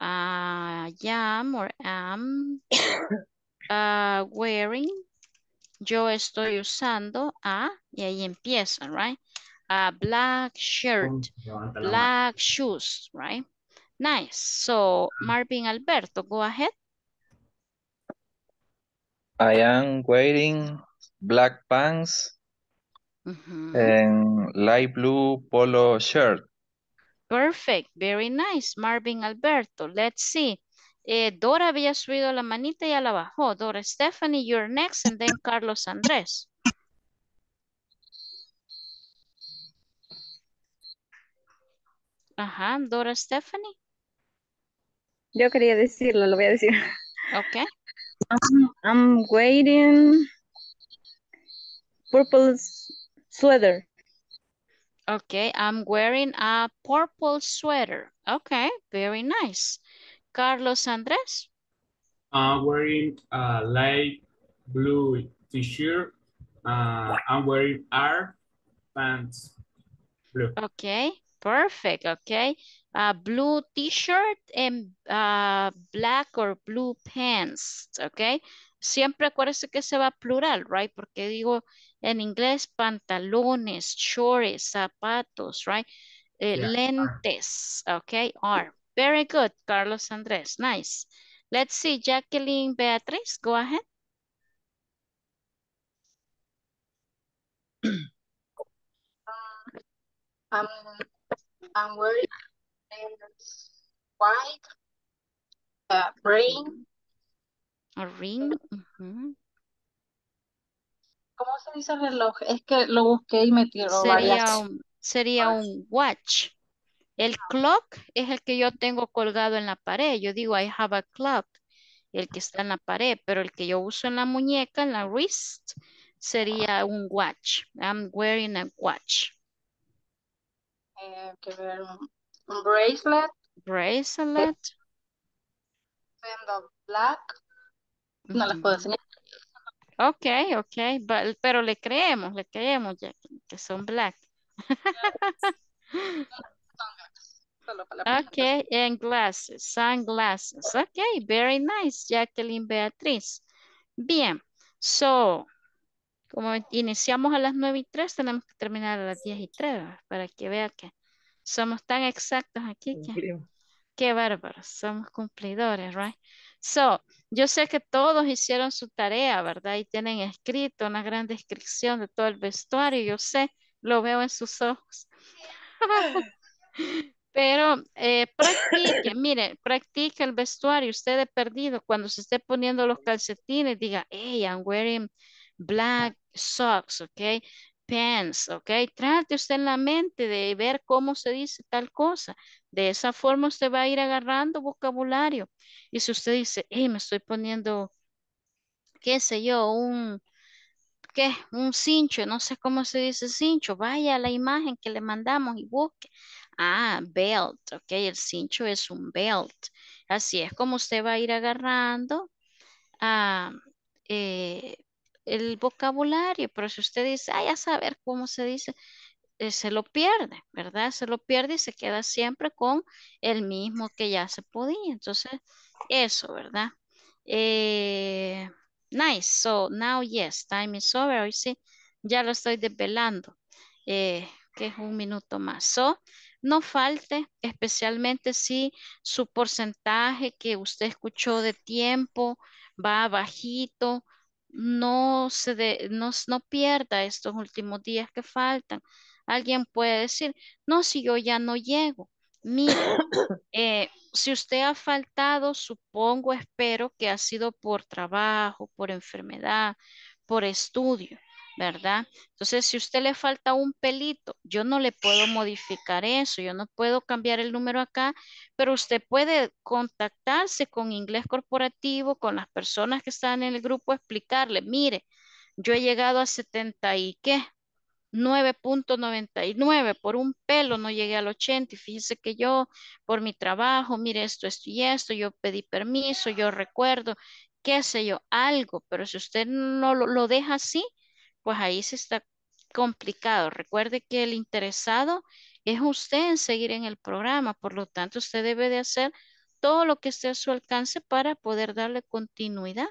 Speaker 1: I ah, am [COUGHS] ah, wearing. Yo estoy usando a, y ahí empieza, right? A ah, black shirt, black shoes, right? Nice. So, Marvin Alberto, go ahead. I am wearing black pants mm-hmm. and light blue polo shirt. Perfect, very nice, Marvin Alberto. Let's see. Eh, Dora había subido la manita y ya la bajó. Dora Stephanie, you're next, and then Carlos Andrés. Ajá, Dora Stephanie. Yo quería decirlo, lo voy a decir. Ok. I'm, I'm waiting. Purple sweater. Okay, I'm wearing a purple sweater. Okay, very nice. Carlos Andrés. I'm wearing a light blue t-shirt. Uh, I'm wearing our pants. Blue. Okay, perfect. Okay, a blue t-shirt and uh, black or blue pants. Okay, siempre acuérdese que se va plural, right? Porque digo En inglés, pantalones, shorts, zapatos, right? Eh, yeah. Lentes, okay, are. Very good, Carlos Andres, nice. Let's see, Jacqueline Beatriz, go ahead. Um, I'm, I'm wearing white, A ring. A ring? Mm -hmm. ¿Cómo se dice reloj? Es que lo busqué y me tiró sería Un, watch. El clock es el que yo tengo colgado en la pared. Yo digo, I have a clock, el que está en la pared, pero el que yo uso en la muñeca, en la wrist, sería un watch. I'm wearing a watch. Eh, un bracelet. Bracelet. black. No les puedo enseñar. Ok, ok, pero le creemos, le creemos ya que, son black. [LAUGHS] ok, and glasses, sunglasses. Ok, very nice, Jacqueline Beatriz. Bien, so, como iniciamos a las 9 y 3, tenemos que terminar a las 10 y 3, para que vea que somos tan exactos aquí que, qué bárbaros, somos cumplidores, right? So, yo sé que todos hicieron su tarea, ¿verdad? Y tienen escrito una gran descripción de todo el vestuario, yo sé, lo veo en sus ojos. [LAUGHS] Pero eh, practique, [LAUGHS] mire, practique el vestuario, usted es perdido, cuando se esté poniendo los calcetines, diga, hey, I'm wearing black socks, ok? pants, ¿ok? Trate usted en la mente de ver cómo se dice tal cosa. De esa forma usted va a ir agarrando vocabulario. Y si usted dice, hey, me estoy poniendo, qué sé yo, un, ¿qué? Un cincho, no sé cómo se dice cincho. Vaya a la imagen que le mandamos y busque. Ah, belt, ok, el cincho es un belt. Así es como usted va a ir agarrando. a ah, eh, el vocabulario, pero si usted dice, ay, a saber cómo se dice, eh, se lo pierde, ¿verdad? Se lo pierde y se queda siempre con el mismo que ya se podía. Entonces, eso, ¿verdad? Eh, nice. So now, yes, time is over. Hoy sí, ya lo estoy desvelando, eh, que es un minuto más. So, no falte, especialmente si su porcentaje que usted escuchó de tiempo va bajito, no se de, no, no pierda estos últimos días que faltan. Alguien puede decir, no, si yo ya no llego. Mira, [COUGHS] eh, si usted ha faltado, supongo, espero que ha sido por trabajo, por enfermedad, por estudio. ¿verdad? Entonces, si usted le falta un pelito, yo no le puedo modificar eso, yo no puedo cambiar el número acá, pero usted puede contactarse con inglés corporativo, con las personas que están en el grupo, explicarle, mire, yo he llegado a 70 y qué, 9.99, por un pelo no llegué al 80 y fíjese que yo por mi trabajo, mire esto, esto y esto, yo pedí permiso, yo recuerdo, qué sé yo, algo, pero si usted no lo deja así, pues ahí se está complicado. Recuerde que el interesado es usted en seguir en el programa, por lo tanto usted debe de hacer todo lo que esté a su alcance para poder darle continuidad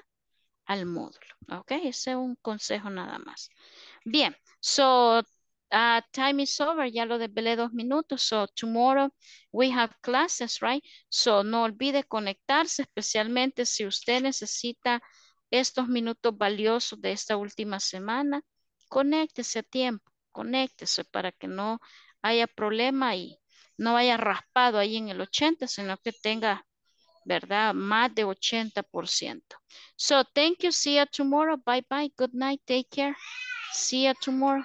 Speaker 1: al módulo. Ok, ese es un consejo nada más. Bien, so ah, time is over, ya lo desvelé dos minutos, so tomorrow we have classes, right? So no olvide conectarse, especialmente si usted necesita estos minutos valiosos de esta última semana, conéctese a tiempo, conéctese para que no haya problema y no haya raspado ahí en el 80, sino que tenga, ¿verdad? Más de 80%. So, thank you. See you tomorrow. Bye bye. Good night. Take care. See you tomorrow.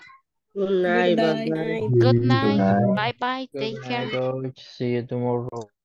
Speaker 1: Good night. Good night. Bye bye. Take care. See you tomorrow.